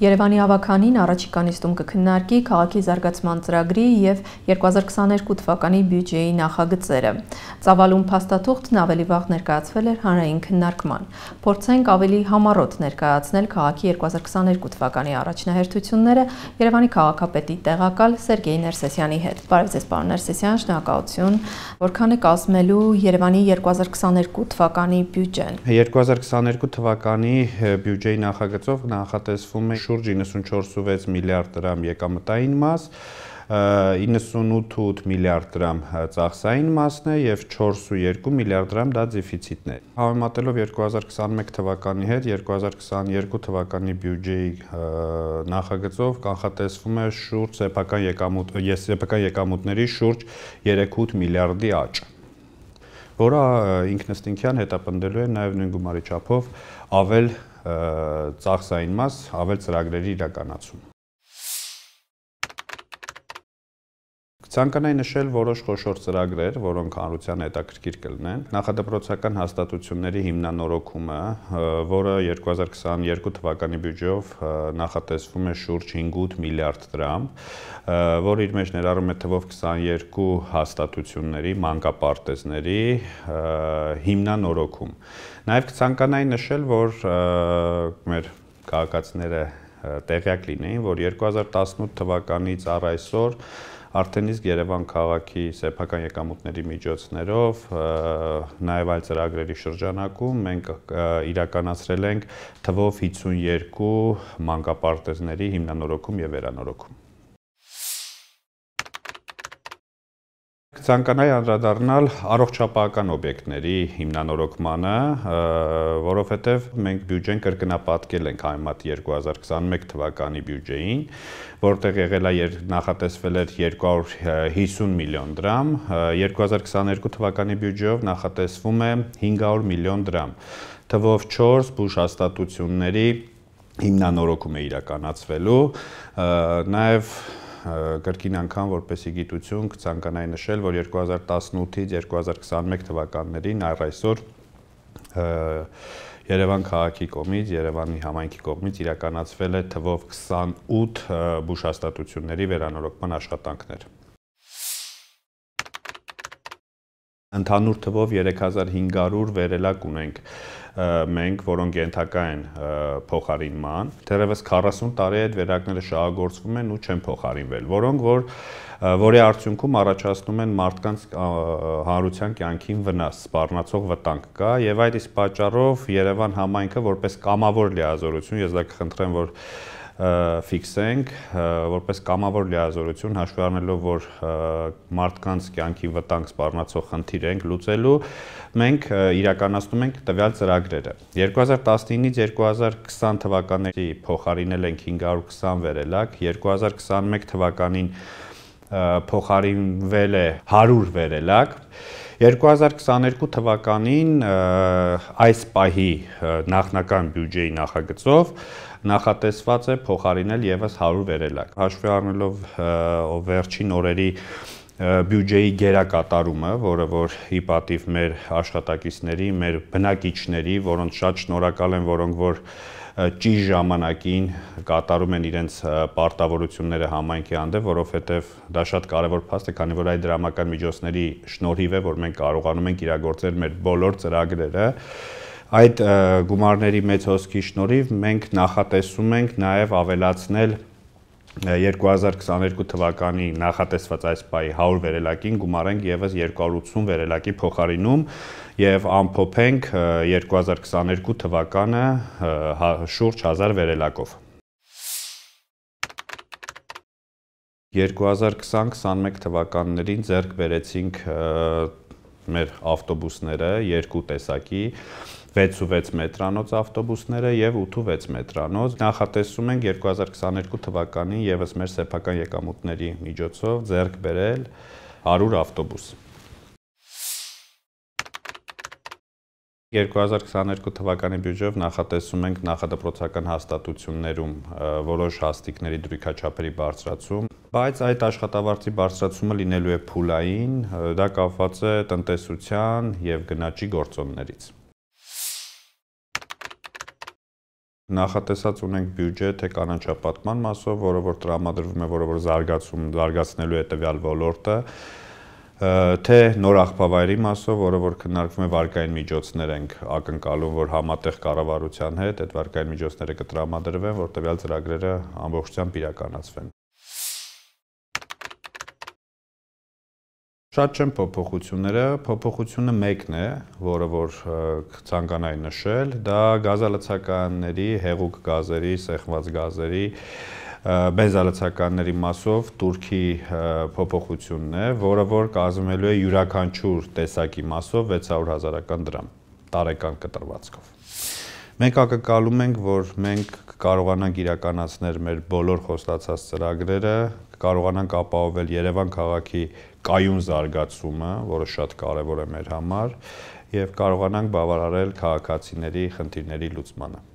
Երևանի ավականին առաջիկա նիստում կքննարկի քաղաքի զարգացման ծրագրի եւ 2022 թվականի բյուջեի նախագծերը։ Ծավալուն փաստաթուղթն ավելի վաղ ներկայացվել էր հանրային քննարկման։ Փորձենք ավելի համառոտ ներկայացնել քաղաքի 2022 թվականի առաջնահերթությունները Երևանի քաղաքապետի տեղակալ Սերգեյ Ներսեսյանի հետ։ Բարև ձեզ, պարոն Ներսեսյան, շնորհակալություն։ Որքան է կազմելու Երևանի 2022 թվականի բյուջեն։ 2022 թվականի բյուջեի նախագծով նախատեսվում է շուրջ 94.6 միլիարդ դրամ եկամտային մաս, 98.8 միլիարդ դրամ ծախսային մասն է եւ 4.2 միլիարդ դրամ դա դեֆիցիտն է։ Համեմատելով 2021 թվականի հետ 2022 թվականի բյուջեի նախագծով կանխատեսվում է շուրջ սեփական եկամուտ, սեփական եկամուտների շուրջ 3.8 միլիարդի աճ որը ինքնըստինքյան հետապնդելու է նաև նույն գումարի չափով ավել ծախսային մաս ավել ծրագրերի իրականացում։ Ցանկանայի նշել որոշ խոշոր ծրագրեր, որոնք հանրության հետաքրքիր կլինեն։ Նախադպրոցական հաստատությունների հիմնանորոգումը, որը 2022 թվականի բյուջեով նախատեսվում է շուրջ 5.8 միլիարդ դրամ, որը իր մեջ ներառում է թվով 22 հաստատությունների, մանկապարտեզների հիմնանորոգում։ Նաև ցանկանայի նշել, որ մեր քաղաքացիները տեղյակ լինեին, որ 2018 թվականից առ այսօր արդեն իսկ Երևան քաղաքի սեփական եկամուտների միջոցներով նաև այլ ծրագրերի շրջանակում մենք իրականացրել ենք թվով 52 մանկապարտեզների հիմնանորոգում եւ վերանորոգում Կցանկանայի անդրադառնալ առողջապահական օբյեկտների հիմնանորոգմանը, որովհետև մենք բյուջեն կրկնապատկել ենք համեմատ 2021 թվականի բյուջեին, որտեղ եղել է նախատեսվել էր 250 հա-, միլիոն դրամ, 2022 թվականի բյուջեով նախատեսվում է 500 միլիոն դրամ։ Թվով 4 բուժ հաստատությունների հիմնանորոգումը իրականացվելու, նաև կրկին անգամ որպեսի գիտություն կցանկանայի նշել, որ 2018-ից 2021 թվականներին առ այսօր Երևան քաղաքի կողմից, Երևանի համայնքի կողմից իրականացվել է թվով 28 բուժհաստատությունների վերանորոգման աշխատանքներ։ ընդհանուր թվով 3500 վերելակ ունենք մենք, որոնք ենթակա են փոխարինման, դերևս 40 տարի է այդ վերակները շահագործվում են ու չեն փոխարինվել, որոնք որ որի արդյունքում առաջացնում են մարդկանց հանրության կյանքին վնաս, սպառնացող վտանգ կա եւ այդ իսկ պատճառով Երևան համայնքը որպես կամավոր լիազորություն, ես դա կխնդրեմ որ ֆիքսենք որպես կամավոր լիազորություն հաշվի առնելով որ մարդկանց կյանքի վտանգ սպառնացող խնդիր ենք լուծելու մենք իրականացնում ենք տվյալ ծրագրերը 2019-ից 2020 թվականների փոխարինել ենք 520 վերելակ 2021 թվականին փոխարինվել է 100 վերելակ 2022 թվականին այս պահի նախնական բյուջեի նախագծով նախատեսված է փոխարինել եւս 100 վերելակ։ Հաշվի առնելով վերջին օրերի բյուջեի գերակատարումը, որը որ ի պատիվ մեր աշխատակիցների, մեր բնակիչների, որոնց շատ շնորհակալ եմ, որոնք որ ճիշտ ժամանակին կատարում են իրենց պարտավորությունները համայնքի հանդեպ, որովհետև դա շատ կարևոր փաստ է, քանի որ այդ դրամական միջոցների շնորհիվ է, որ մենք կարողանում ենք իրագործել մեր բոլոր ծրագրերը։ Այդ գումարների մեծ հոսքի շնորհիվ մենք նախատեսում ենք նաև ավելացնել 2022 թվականի նախատեսված այս պայի 100 վերելակին գումարենք եւս 280 վերելակի փոխարինում եւ ամփոփենք 2022 թվականը հա, շուրջ 1000 վերելակով 2020-21 թվականներին ձեռք բերեցինք մեր ավտոբուսները երկու տեսակի 6 ու 6 մետրանոց ավտոբուսները եւ 8 ու 6 մետրանոց։ Նախատեսում ենք 2022 թվականին եւս մեր սեփական եկամուտների միջոցով ձեռք բերել 100 ավտոբուս։ 2022 թվականի բյուջեով նախատեսում ենք նախադպրոցական հաստատություններում որոշ հաստիկների դրույքաչափերի բարձրացում, բայց այդ աշխատավարձի բարձրացումը լինելու է փուլային, դա կապված է տնտեսության եւ գնաճի գործոններից։ նախատեսած ունենք բյուջե թե կանաչապատման մասով, որը որ տրամադրվում է, որը որ զարգացում զարգացնելու է տվյալ ոլորտը, թե նոր աղբավայրի մասով, որը որ քննարկվում է վարկային միջոցներ ենք ակնկալում, որ համատեղ կառավարության հետ այդ վարկային միջոցները կտրամադրվեն, որ տվյալ ծրագրերը ամբողջությամբ իրականացվեն։ Շատ չեմ փոփոխությունները, փոփոխությունը մեկն է, որը որ ցանկանայի նշել, դա գազալցականների, հեղուկ գազերի, սեղմված գազերի բենզալցականների մասով Թուրքի փոփոխությունն է, որը որ կազմելու է յուրաքանչյուր տեսակի մասով 600 հազարական դրամ տարեկան կտրվածքով։ Մենք ակնկալում ենք, որ մենք կարողանանք իրականացնել մեր բոլոր խոստացած ծրագրերը, կարողանանք ապահովել Երևան քաղաքի կայուն զարգացումը, որը շատ կարևոր է մեր համար, եւ կարողանանք բավարարել քաղաքացիների խնդիրների լուծմանը։